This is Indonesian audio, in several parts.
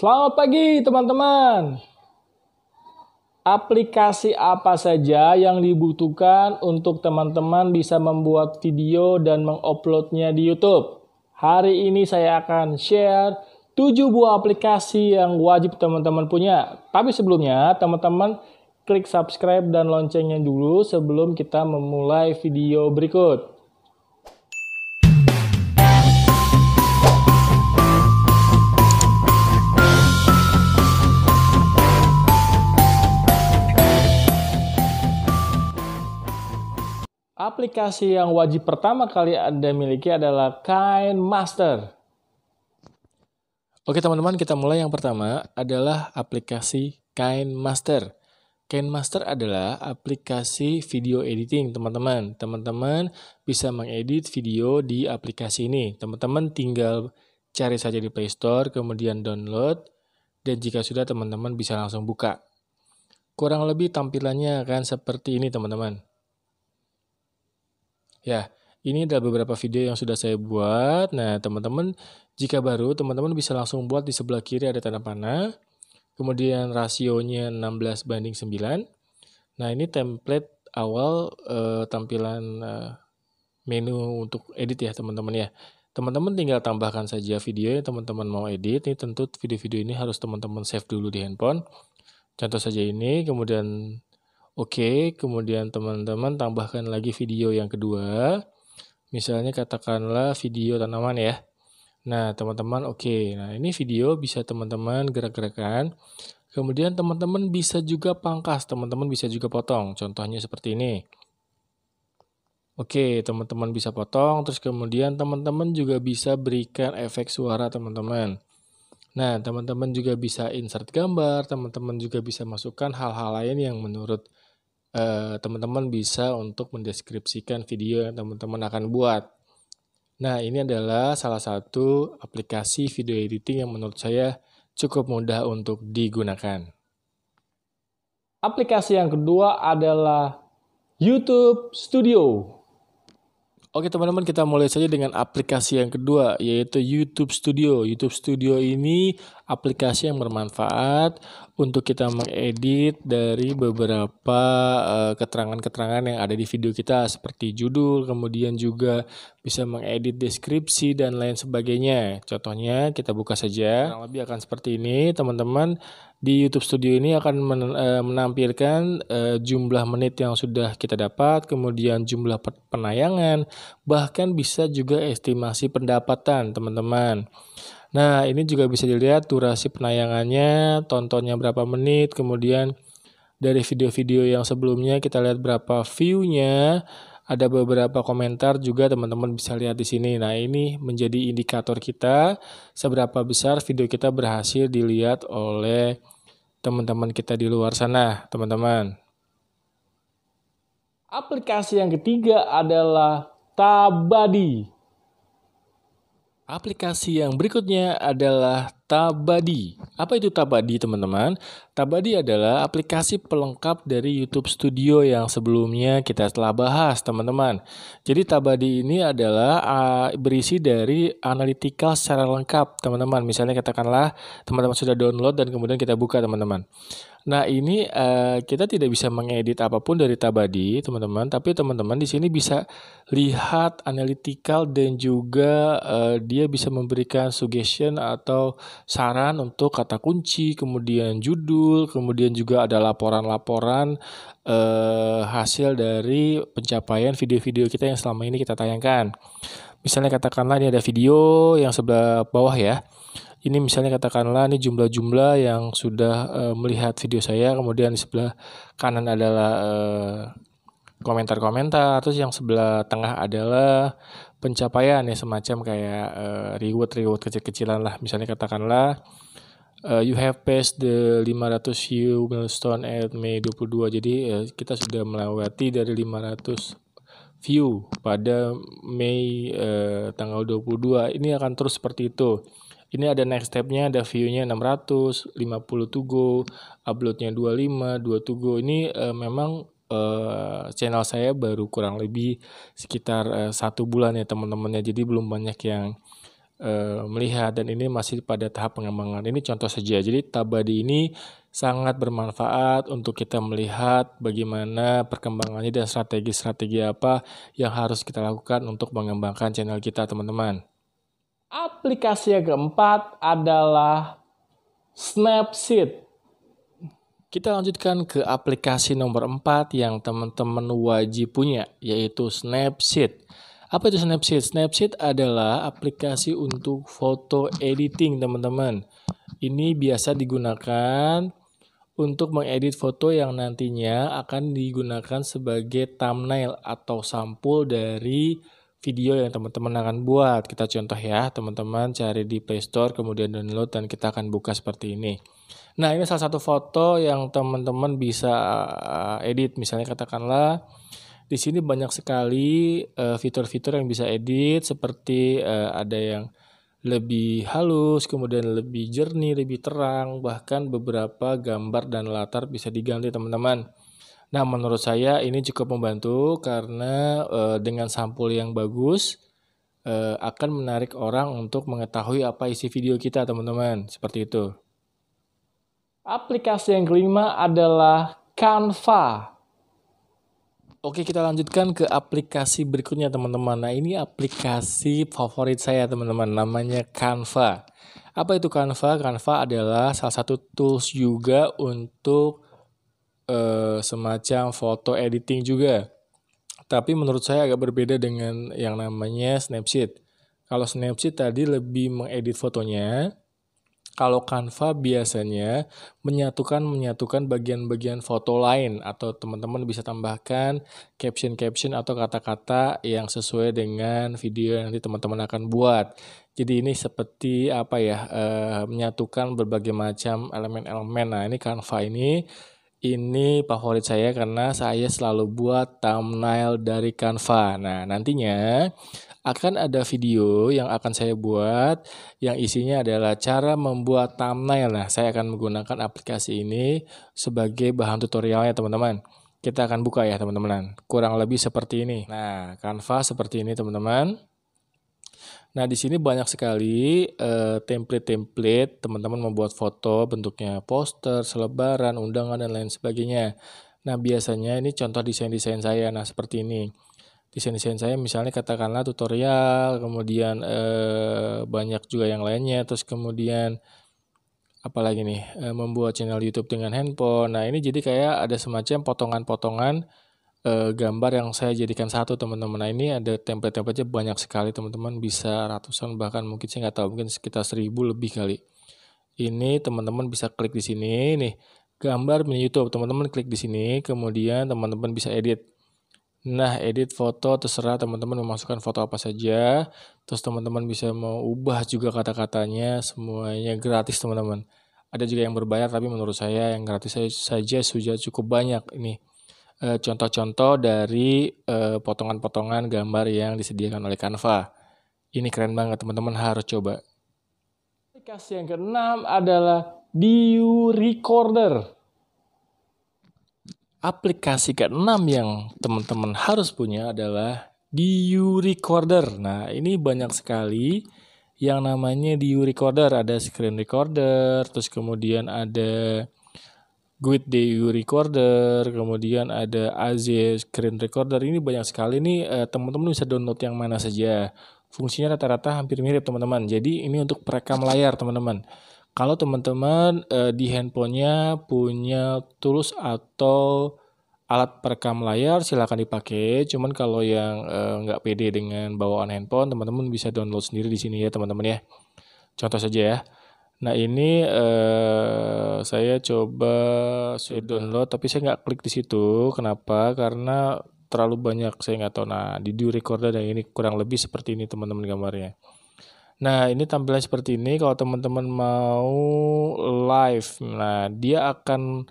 Selamat pagi teman-teman. Aplikasi apa saja yang dibutuhkan untuk teman-teman bisa membuat video dan menguploadnya di YouTube? Hari ini saya akan share 7 buah aplikasi yang wajib teman-teman punya. Tapi sebelumnya, teman-teman klik subscribe dan loncengnya dulu sebelum kita memulai video berikut. Aplikasi yang wajib pertama kali Anda miliki adalah KineMaster. Oke teman-teman, kita mulai yang pertama adalah aplikasi KineMaster. KineMaster adalah aplikasi video editing, teman-teman. Teman-teman bisa mengedit video di aplikasi ini. Teman-teman tinggal cari saja di Play Store, kemudian download, dan jika sudah teman-teman bisa langsung buka. Kurang lebih tampilannya akan seperti ini, teman-teman. Ya, ini adalah beberapa video yang sudah saya buat. Nah, teman-teman, jika baru, teman-teman bisa langsung buat di sebelah kiri ada tanda panah. Kemudian rasionya 16 banding 9. Nah, ini template awal eh, tampilan eh, menu untuk edit ya, teman-teman ya. Teman-teman tinggal tambahkan saja video yang teman-teman mau edit. Ini tentu video-video ini harus teman-teman save dulu di handphone. Contoh saja ini, kemudian Oke, kemudian teman-teman tambahkan lagi video yang kedua. Misalnya katakanlah video tanaman ya. Nah, teman-teman oke. Nah, ini video bisa teman-teman gerak-gerakan. Kemudian teman-teman bisa juga pangkas, teman-teman bisa juga potong. Contohnya seperti ini. Oke, teman-teman bisa potong, terus kemudian teman-teman juga bisa berikan efek suara teman-teman. Nah, teman-teman juga bisa insert gambar, teman-teman juga bisa masukkan hal-hal lain yang menurut Eh, teman-teman uh, bisa untuk mendeskripsikan video yang teman-teman akan buat. Nah, ini adalah salah satu aplikasi video editing yang menurut saya cukup mudah untuk digunakan. Aplikasi yang kedua adalah YouTube Studio. Oke teman-teman kita mulai saja dengan aplikasi yang kedua yaitu YouTube Studio. YouTube Studio ini aplikasi yang bermanfaat untuk kita mengedit dari beberapa eh, keterangan-keterangan uh, yang ada di video kita seperti judul, kemudian juga bisa mengedit deskripsi dan lain sebagainya. Contohnya kita buka saja. Yang lebih akan seperti ini teman-teman. Di YouTube Studio ini akan eh, menampilkan eh, jumlah menit yang sudah kita dapat, kemudian jumlah penayangan, bahkan bisa juga estimasi pendapatan, teman-teman. Nah, ini juga bisa dilihat durasi penayangannya, tontonnya berapa menit, kemudian dari video-video yang sebelumnya kita lihat berapa view-nya, ada beberapa komentar juga teman-teman bisa lihat di sini. Nah, ini menjadi indikator kita seberapa besar video kita berhasil dilihat oleh teman-teman kita di luar sana, teman-teman. Aplikasi yang ketiga adalah Tabadi. Aplikasi yang berikutnya adalah Tabadi. Apa itu Tabadi teman-teman? Tabadi adalah aplikasi pelengkap dari YouTube Studio yang sebelumnya kita telah bahas teman-teman. Jadi Tabadi ini adalah ah, berisi dari analitika secara lengkap teman-teman. Misalnya katakanlah teman-teman sudah download dan kemudian kita buka teman-teman. Nah, ini uh, kita tidak bisa mengedit apapun dari Tabadi, teman-teman, tapi teman-teman di sini bisa lihat analytical dan juga uh, dia bisa memberikan suggestion atau saran untuk kata kunci, kemudian judul, kemudian juga ada laporan-laporan uh, hasil dari pencapaian video-video kita yang selama ini kita tayangkan. Misalnya katakanlah ini ada video yang sebelah bawah ya ini misalnya katakanlah ini jumlah-jumlah yang sudah uh, melihat video saya kemudian di sebelah kanan adalah uh, komentar-komentar terus yang sebelah tengah adalah pencapaian ya semacam kayak uh, eh, reward reward kecil-kecilan lah misalnya katakanlah uh, you have passed the 500 view milestone at May 22. Jadi uh, kita sudah melewati dari 500 view pada Mei uh, tanggal 22. Ini akan terus seperti itu. Ini ada next stepnya, ada view-nya 600, 50 to go, uploadnya 25, 2 to go. Ini uh, memang uh, channel saya baru kurang lebih sekitar uh, satu bulan ya teman-temannya. Jadi belum banyak yang uh, melihat dan ini masih pada tahap pengembangan. Ini contoh saja. Jadi tabadi ini sangat bermanfaat untuk kita melihat bagaimana perkembangannya dan strategi-strategi apa yang harus kita lakukan untuk mengembangkan channel kita, teman-teman. Aplikasi yang keempat adalah Snapseed. Kita lanjutkan ke aplikasi nomor 4 yang teman-teman wajib punya, yaitu Snapseed. Apa itu Snapseed? Snapseed adalah aplikasi untuk foto editing, teman-teman. Ini biasa digunakan untuk mengedit foto yang nantinya akan digunakan sebagai thumbnail atau sampul dari video yang teman-teman akan buat. Kita contoh ya, teman-teman cari di Play Store kemudian download dan kita akan buka seperti ini. Nah, ini salah satu foto yang teman-teman bisa eh, edit. Misalnya katakanlah di sini banyak sekali eh, fitur-fitur yang bisa edit seperti eh, ada yang lebih halus, kemudian lebih jernih, lebih terang, bahkan beberapa gambar dan latar bisa diganti teman-teman. Nah, menurut saya ini cukup membantu karena e, dengan sampul yang bagus e, akan menarik orang untuk mengetahui apa isi video kita, teman-teman. Seperti itu. Aplikasi yang kelima adalah Canva. Oke, kita lanjutkan ke aplikasi berikutnya, teman-teman. Nah, ini aplikasi favorit saya, teman-teman. Namanya Canva. Apa itu Canva? Canva adalah salah satu tools juga untuk Eh, semacam foto editing juga. Tapi menurut saya agak berbeda dengan yang namanya Snapseed. Kalau Snapseed tadi lebih mengedit fotonya, kalau Canva biasanya menyatukan menyatukan bagian-bagian foto lain atau teman-teman bisa tambahkan caption-caption atau kata-kata yang sesuai dengan video yang nanti teman-teman akan buat. Jadi ini seperti apa ya e, menyatukan berbagai macam elemen-elemen. Nah, ini Canva ini ini favorit saya karena saya selalu buat thumbnail dari Canva. Nah, nantinya akan ada video yang akan saya buat yang isinya adalah cara membuat thumbnail. Nah, saya akan menggunakan aplikasi ini sebagai bahan tutorialnya, teman-teman. Kita akan buka ya, teman-teman. Kurang lebih seperti ini. Nah, Canva seperti ini, teman-teman. Nah, di sini banyak sekali eh, template-template uh, teman-teman membuat foto bentuknya poster, selebaran, undangan, dan lain sebagainya. Nah, biasanya ini contoh desain-desain saya. Nah, seperti ini. Desain-desain saya misalnya katakanlah tutorial, kemudian uh, banyak juga yang lainnya. Terus kemudian apalagi nih, eh, membuat channel YouTube dengan handphone. Nah, ini jadi kayak ada semacam potongan-potongan Eh, gambar yang saya jadikan satu teman-teman. Nah ini ada template-templatenya banyak sekali teman-teman, bisa ratusan bahkan mungkin saya nggak tahu mungkin sekitar seribu lebih kali. Ini teman-teman bisa klik di sini nih gambar menu YouTube teman-teman klik di sini kemudian teman-teman bisa edit. Nah, edit foto terserah teman-teman memasukkan foto apa saja. Terus teman-teman bisa mau ubah juga kata-katanya, semuanya gratis teman-teman. Ada juga yang berbayar tapi menurut saya yang gratis saja sudah cukup banyak ini. Eh, contoh-contoh dari eh, potongan-potongan gambar yang disediakan oleh Canva. Ini keren banget, teman-teman harus coba. Aplikasi yang keenam adalah Diu Recorder. Aplikasi keenam yang teman-teman harus punya adalah Diu Recorder. Nah, ini banyak sekali yang namanya Diu Recorder. Ada screen recorder, terus kemudian ada Good Day Recorder, kemudian ada AZ Screen Recorder. Ini banyak sekali nih eh, teman-teman bisa download yang mana saja. Fungsinya rata-rata hampir mirip teman-teman. Jadi ini untuk perekam layar teman-teman. Kalau teman-teman eh, di handphonenya punya tools atau alat perekam layar silahkan dipakai. Cuman kalau yang eh, nggak pede dengan bawaan handphone, teman-teman bisa download sendiri di sini ya teman-teman ya. Contoh saja ya. Nah ini eh, saya coba saya download tapi saya nggak klik di situ. Kenapa? Karena terlalu banyak saya nggak tahu. Nah di do Recorder dan ini kurang lebih seperti ini teman-teman gambarnya. Nah ini tampilan seperti ini. Kalau teman-teman mau live, nah dia akan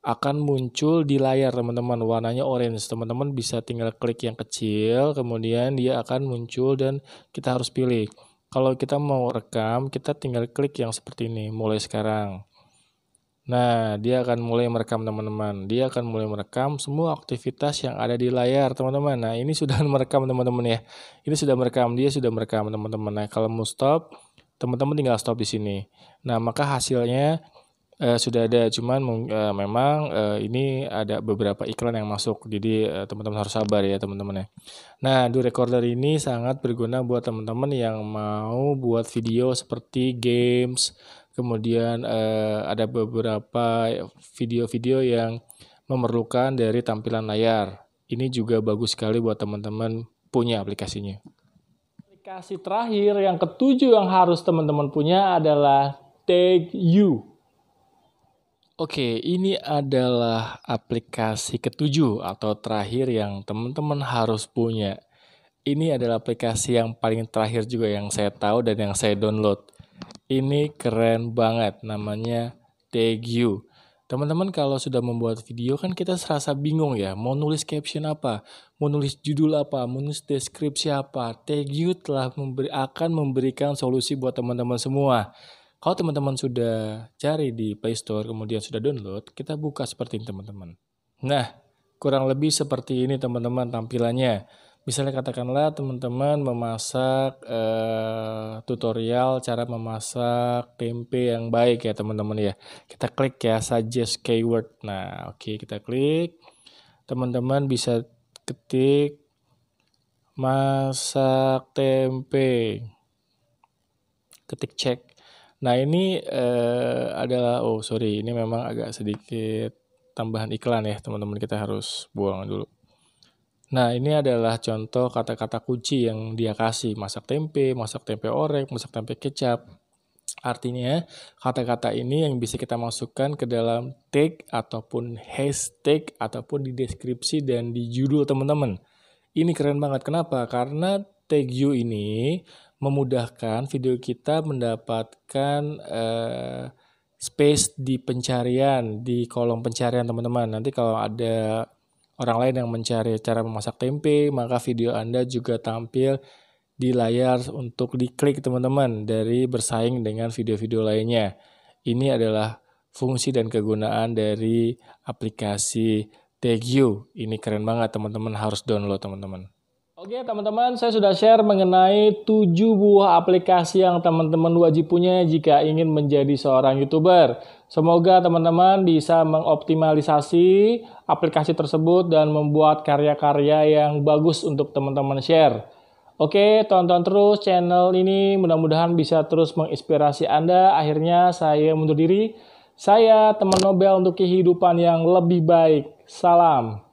akan muncul di layar teman-teman warnanya orange teman-teman bisa tinggal klik yang kecil kemudian dia akan muncul dan kita harus pilih kalau kita mau rekam, kita tinggal klik yang seperti ini, mulai sekarang. Nah, dia akan mulai merekam teman-teman. Dia akan mulai merekam semua aktivitas yang ada di layar teman-teman. Nah, ini sudah merekam teman-teman ya. Ini sudah merekam, dia sudah merekam teman-teman. Nah, kalau mau stop, teman-teman tinggal stop di sini. Nah, maka hasilnya Eh, sudah ada, cuman uh, memang uh, ini ada beberapa iklan yang masuk, jadi teman-teman harus sabar ya teman-teman ya. Nah, do recorder ini sangat berguna buat teman-teman yang mau buat video seperti games, kemudian ada beberapa video-video yang memerlukan dari tampilan layar. Ini juga bagus sekali buat teman-teman punya aplikasinya. Aplikasi terakhir yang ketujuh yang harus teman-teman punya adalah Take You. Oke, ini adalah aplikasi ketujuh atau terakhir yang teman-teman harus punya. Ini adalah aplikasi yang paling terakhir juga yang saya tahu dan yang saya download. Ini keren banget, namanya TagU. Teman-teman kalau sudah membuat video kan kita serasa bingung ya, mau nulis caption apa, mau nulis judul apa, mau nulis deskripsi apa. TagU telah memberi, akan memberikan solusi buat teman-teman semua. Kalau teman-teman sudah cari di Play Store kemudian sudah download, kita buka seperti ini teman-teman. Nah, kurang lebih seperti ini teman-teman tampilannya. Misalnya katakanlah teman-teman memasak eh, tutorial cara memasak tempe yang baik ya teman-teman ya. Kita klik ya suggest keyword. Nah, oke okay, kita klik. Teman-teman bisa ketik masak tempe. Ketik cek Nah ini eh, adalah oh sorry ini memang agak sedikit tambahan iklan ya teman-teman kita harus buang dulu. Nah ini adalah contoh kata-kata kunci yang dia kasih masak tempe, masak tempe orek, masak tempe kecap. Artinya kata-kata ini yang bisa kita masukkan ke dalam tag ataupun hashtag ataupun di deskripsi dan di judul teman-teman. Ini keren banget. Kenapa? Karena tag you ini memudahkan video kita mendapatkan eh, space di pencarian di kolom pencarian teman-teman. Nanti kalau ada orang lain yang mencari cara memasak tempe, maka video Anda juga tampil di layar untuk diklik teman-teman dari bersaing dengan video-video lainnya. Ini adalah fungsi dan kegunaan dari aplikasi TagU. Ini keren banget teman-teman harus download teman-teman. Oke teman-teman, saya sudah share mengenai 7 buah aplikasi yang teman-teman wajib punya jika ingin menjadi seorang YouTuber. Semoga teman-teman bisa mengoptimalisasi aplikasi tersebut dan membuat karya-karya yang bagus untuk teman-teman share. Oke, tonton terus channel ini, mudah-mudahan bisa terus menginspirasi Anda. Akhirnya saya mundur diri. Saya teman Nobel untuk kehidupan yang lebih baik. Salam.